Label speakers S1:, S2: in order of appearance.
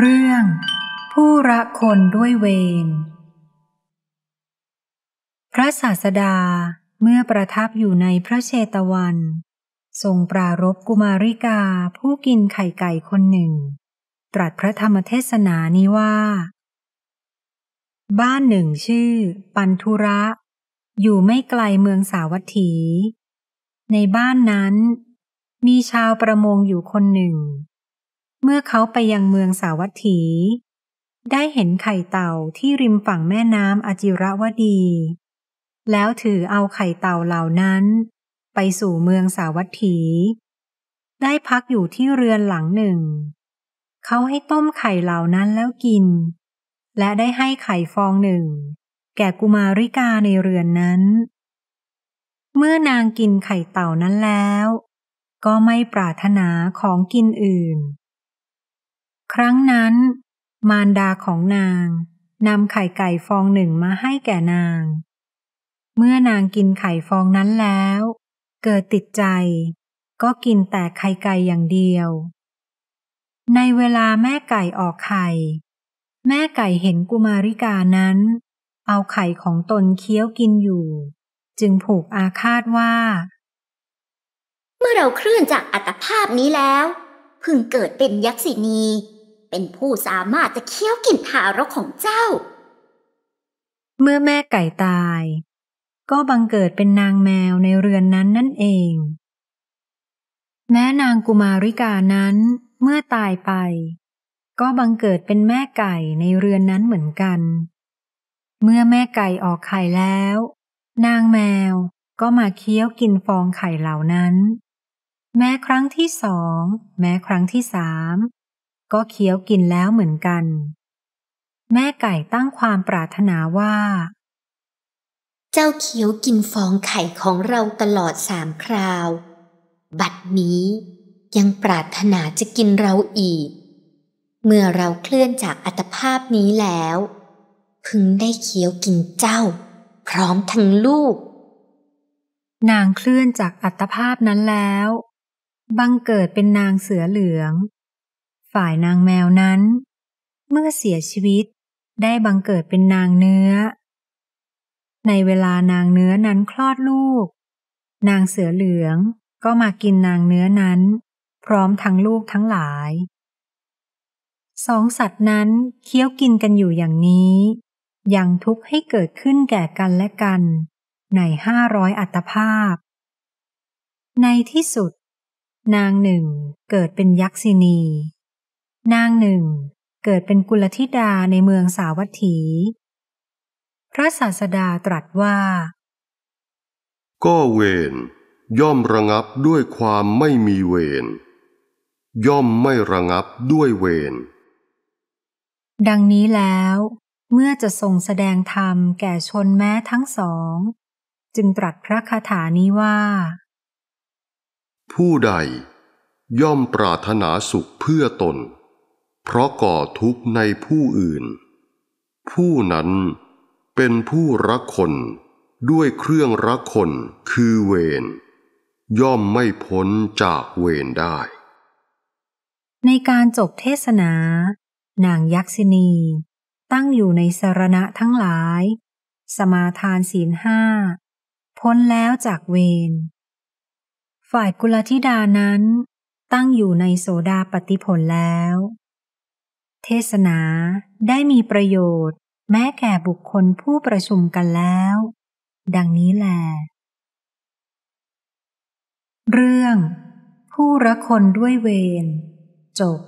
S1: เรื่อง ผู้ระคนด้วยเวรพระศาสดาเมื่อประทับอยู่ในพระเชตวันทรงปรารบกุมาริกาผู้กินไข่ไก่คนหนึ่ง ตรัสพระธรรมเทศนานี้ว่า บ้านหนึ่งชื่อปันธุระ อยู่ไม่ไกลเมืองสาวัตถี ในบ้านนั้นมีชาวประมงอยู่คนหนึ่งเมื่อเขาไปยังเมืองสาวัตถี ได้เห็นไข่เต่าที่ริมฝั่งแม่น้ำอจิรวดี แล้วถือเอาไข่เต่าเหล่านั้น ไปสู่เมืองสาวัตถี ได้พักอยู่ที่เรือนหลังหนึ่ง เขาให้ต้มไข่เหล่านั้นแล้วกิน และได้ให้ไข่ฟองหนึ่ง แก่กุมาริกาในเรือนนั้น เมื่อนางกินไข่เต่านั้นแล้ว ก็ไม่ปรารถนาของกินอื่นครั้งนั้น มารดาของนางนำไข่ไก่ฟองหนึ่งมาให้แก่นาง เมื่อนางกินไข่ฟองนั้นแล้ว เกิดติดใจ ก็กินแต่ไข่ไก่อย่างเดียว ในเวลาแม่ไก่ออกไข่ แม่ไก่เห็นกุมาริกานั้น เอาไข่ของตนเคี้ยวกินอยู่ จึงผูกอาฆาตว่า เมื่อเราเคลื่อนจากอัตภาพนี้แล้ว พึงเกิดเป็นยักษินีเป็นผู้สามารถจะเคี้ยวกลิ่นทารกของเจ้า เมื่อแม่ไก่ตาย ก็บังเกิดเป็นนางแมวในเรือนนั้นนั่นเอง แม่นางกุมาริกานั้นเมื่อตายไป ก็บังเกิดเป็นแม่ไก่ในเรือนนั้นเหมือนกัน เมื่อแม่ไก่ออกไข่แล้ว นางแมวก็มาเคี้ยวกินฟองไข่เหล่านั้น แม้ครั้งที่สอง แม้ครั้งที่สามก็เคี้ยวกินแล้วเหมือนกัน แม่ไก่ตั้งความปรารถนาว่า เจ้าเคี้ยวกินฟองไข่ของเราตลอดสามคราว บัดนี้ยังปรารถนาจะกินเราอีก เมื่อเราเคลื่อนจากอัตภาพนี้แล้ว พึงได้เคี้ยวกินเจ้า พร้อมทั้งลูก นางเคลื่อนจากอัตภาพนั้นแล้ว บังเกิดเป็นนางเสือเหลืองฝ่ายนางแมวนั้น เมื่อเสียชีวิตได้บังเกิดเป็นนางเนื้อ ในเวลานางเนื้อนั้นคลอดลูก นางเสือเหลืองก็มากินนางเนื้อนั้นพร้อมทั้งลูกทั้งหลาย สองสัตว์นั้นเคี้ยวกินกันอยู่อย่างนี้ ยังทุกข์ให้เกิดขึ้นแก่กันและกันในห้าร้อยอัตภาพ ในที่สุด นางหนึ่งเกิดเป็นยักษินีนางหนึ่งเกิดเป็นกุลธิดาในเมืองสาวัตถี พระศาสดาตรัสว่า
S2: ก็เวรย่อมระงับด้วยความไม่มีเวรย่อมไม่ระงับด้วยเวร
S1: ดังนี้แล้ว เมื่อจะทรงแสดงธรรมแก่ชนแม้ทั้งสอง จึงตรัสพระคาถานี้ว่า
S2: ผู้ใด ย่อมปรารถนาสุขเพื่อตนเพราะก่อทุกข์ในผู้อื่น ผู้นั้นเป็นผู้รักคนด้วยเครื่องรักคนคือเวรย่อมไม่พ้นจากเวรได้
S1: ในการจบเทศนา นางยักษินี ตั้งอยู่ในสารณะทั้งหลาย สมาทานศีลห้าพ้นแล้วจากเวรฝ่ายกุลธิดานั้น ตั้งอยู่ในโสดาปฏิผลแล้วทศนาได้มีประโยชน์ แม้แก่บุคคลผู้ประชุมกันแล้ว ดังนี้แหลเรื่อง ผู้รักคนด้วยเวรจบ